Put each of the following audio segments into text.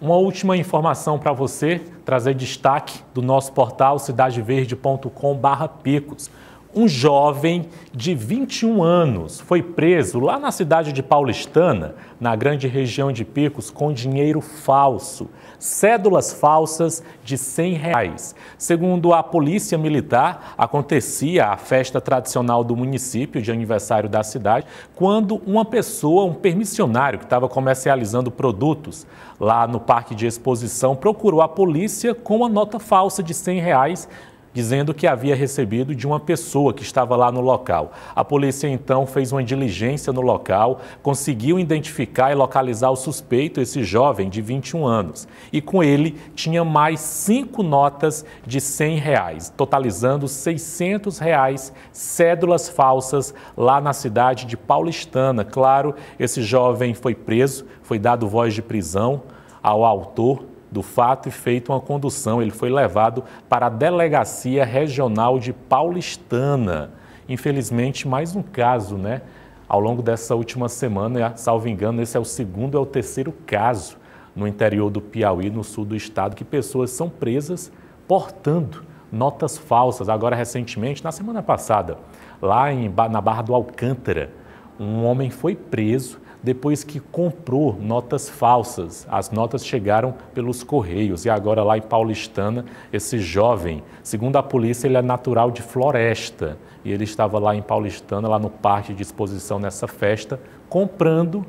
Uma última informação para você, trazer destaque do nosso portal cidadeverde.com/picos. Um jovem de 21 anos foi preso lá na cidade de Paulistana, na grande região de Picos, com dinheiro falso, cédulas falsas de 100 reais. Segundo a polícia militar, acontecia a festa tradicional do município de aniversário da cidade, quando uma pessoa, um permissionário que estava comercializando produtos lá no parque de exposição, procurou a polícia com uma nota falsa de 100 reais dizendo que havia recebido de uma pessoa que estava lá no local. A polícia então fez uma diligência no local, conseguiu identificar e localizar o suspeito, esse jovem de 21 anos, e com ele tinha mais cinco notas de 100 reais, totalizando 600 reais, cédulas falsas lá na cidade de Paulistana. Claro, esse jovem foi preso, foi dado voz de prisão ao autor do fato e feito uma condução. Ele foi levado para a Delegacia Regional de Paulistana. Infelizmente, mais um caso, né? Ao longo dessa última semana, salvo engano, esse é o segundo, é o terceiro caso no interior do Piauí, no sul do estado, que pessoas são presas portando notas falsas. Agora, recentemente, na semana passada, lá em, na Barra do Alcântara, um homem foi preso depois que comprou notas falsas. As notas chegaram pelos correios e agora lá em Paulistana, esse jovem, segundo a polícia, ele é natural de Floresta e ele estava lá em Paulistana, lá no parque de exposição nessa festa, comprando,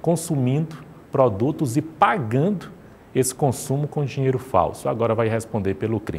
consumindo produtos e pagando esse consumo com dinheiro falso. Agora vai responder pelo crime.